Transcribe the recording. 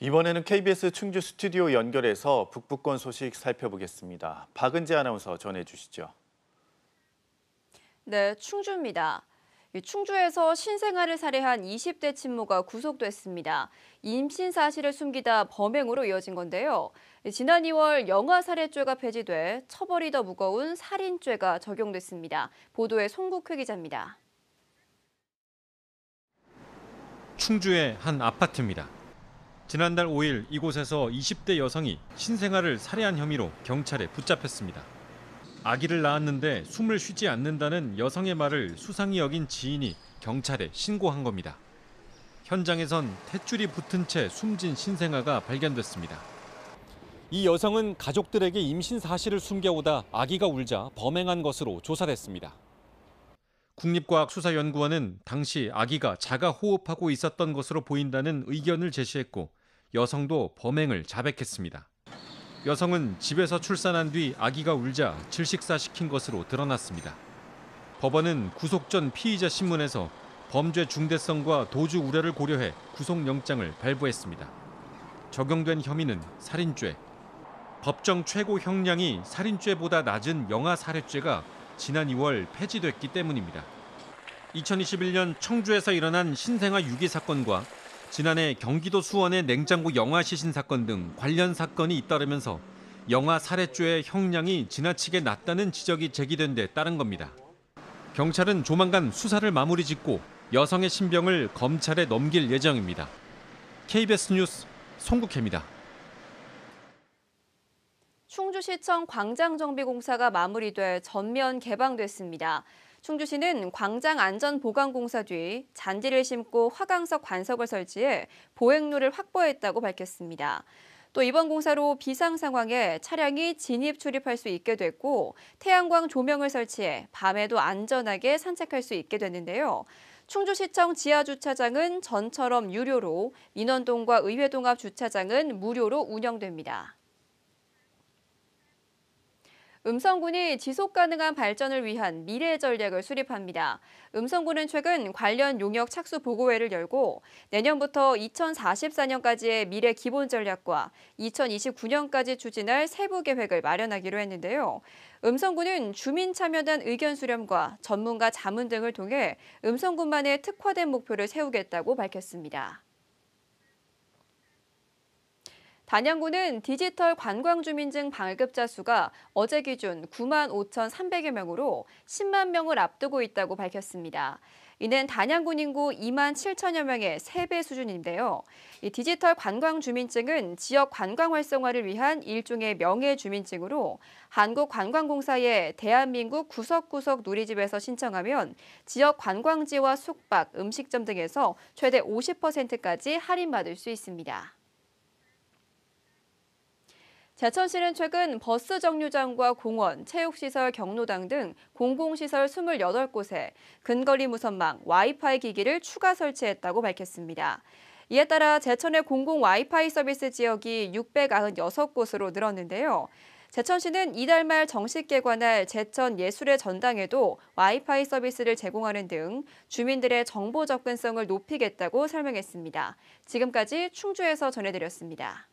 이번에는 KBS 충주 스튜디오 연결해서 북부권 소식 살펴보겠습니다. 박은지 아나운서 전해주시죠. 네, 충주입니다. 충주에서 신생아를 살해한 20대 친모가 구속됐습니다. 임신 사실을 숨기다 범행으로 이어진 건데요. 지난 2월 영아살해죄가 폐지돼 처벌이 더 무거운 살인죄가 적용됐습니다. 보도에 송국회 기자입니다. 충주의 한 아파트입니다. 지난달 5일 이곳에서 20대 여성이 신생아를 살해한 혐의로 경찰에 붙잡혔습니다. 아기를 낳았는데 숨을 쉬지 않는다는 여성의 말을 수상히 여긴 지인이 경찰에 신고한 겁니다. 현장에선 탯줄이 붙은 채 숨진 신생아가 발견됐습니다. 이 여성은 가족들에게 임신 사실을 숨겨오다 아기가 울자 범행한 것으로 조사됐습니다. 국립과학수사연구원은 당시 아기가 자가 호흡하고 있었던 것으로 보인다는 의견을 제시했고 여성도 범행을 자백했습니다. 여성은 집에서 출산한 뒤 아기가 울자 질식사시킨 것으로 드러났습니다. 법원은 구속 전 피의자 신문에서 범죄 중대성과 도주 우려를 고려해 구속영장을 발부했습니다. 적용된 혐의는 살인죄. 법정 최고 형량이 살인죄보다 낮은 영아살해죄가 지난 2월 폐지됐기 때문입니다. 2021년 청주에서 일어난 신생아 유기 사건과 지난해 경기도 수원의 냉장고 영화 시신 사건 등 관련 사건이 잇따르면서 영화 살해죄의 형량이 지나치게 낮다는 지적이 제기된 데 따른 겁니다. 경찰은 조만간 수사를 마무리 짓고 여성의 신병을 검찰에 넘길 예정입니다. KBS 뉴스 송국혜입니다. 충주시청 광장정비공사가 마무리돼 전면 개방됐습니다. 충주시는 광장 안전보강공사 뒤 잔디를 심고 화강석 관석을 설치해 보행로를 확보했다고 밝혔습니다. 또 이번 공사로 비상 상황에 차량이 진입 출입할 수 있게 됐고 태양광 조명을 설치해 밤에도 안전하게 산책할 수 있게 됐는데요. 충주시청 지하주차장은 전처럼 유료로 민원동과 의회동 앞 주차장은 무료로 운영됩니다. 음성군이 지속 가능한 발전을 위한 미래 전략을 수립합니다. 음성군은 최근 관련 용역 착수 보고회를 열고 내년부터 2044년까지의 미래 기본 전략과 2029년까지 추진할 세부 계획을 마련하기로 했는데요. 음성군은 주민 참여단 의견 수렴과 전문가 자문 등을 통해 음성군만의 특화된 목표를 세우겠다고 밝혔습니다. 관양구는 디지털 관광주민증 발급자 수가 어제 기준 9만 5,300여 명으로 10만 명을 앞두고 있다고 밝혔습니다. 이는 단양군 인구 2만 7천여 명의 3배 수준인데요. 디지털 관광주민증은 지역 관광 활성화를 위한 일종의 명예주민증으로 한국관광공사의 대한민국 구석구석 놀이집에서 신청하면 지역 관광지와 숙박, 음식점 등에서 최대 50%까지 할인받을 수 있습니다. 제천시는 최근 버스 정류장과 공원, 체육시설 경로당 등 공공시설 28곳에 근거리 무선망, 와이파이 기기를 추가 설치했다고 밝혔습니다. 이에 따라 제천의 공공 와이파이 서비스 지역이 696곳으로 늘었는데요. 제천시는 이달 말 정식 개관할 제천 예술의 전당에도 와이파이 서비스를 제공하는 등 주민들의 정보 접근성을 높이겠다고 설명했습니다. 지금까지 충주에서 전해드렸습니다.